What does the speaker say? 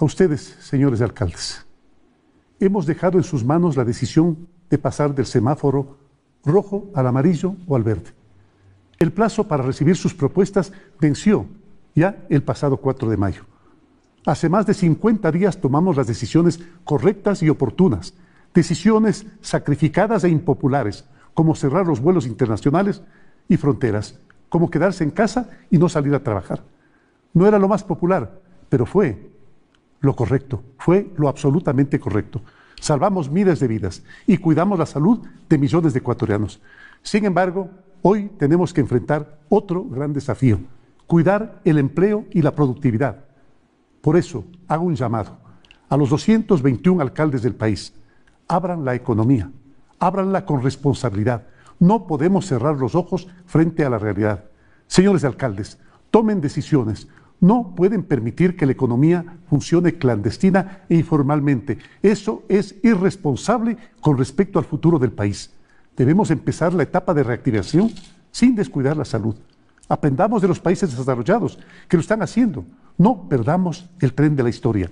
A ustedes, señores alcaldes, hemos dejado en sus manos la decisión de pasar del semáforo rojo al amarillo o al verde. El plazo para recibir sus propuestas venció ya el pasado 4 de mayo. Hace más de 50 días tomamos las decisiones correctas y oportunas, decisiones sacrificadas e impopulares, como cerrar los vuelos internacionales y fronteras, como quedarse en casa y no salir a trabajar. No era lo más popular, pero fue lo correcto, fue lo absolutamente correcto. Salvamos miles de vidas y cuidamos la salud de millones de ecuatorianos. Sin embargo, hoy tenemos que enfrentar otro gran desafío, cuidar el empleo y la productividad. Por eso hago un llamado a los 221 alcaldes del país. Abran la economía, ábranla con responsabilidad. No podemos cerrar los ojos frente a la realidad. Señores alcaldes, tomen decisiones, no pueden permitir que la economía funcione clandestina e informalmente. Eso es irresponsable con respecto al futuro del país. Debemos empezar la etapa de reactivación sin descuidar la salud. Aprendamos de los países desarrollados que lo están haciendo. No perdamos el tren de la historia.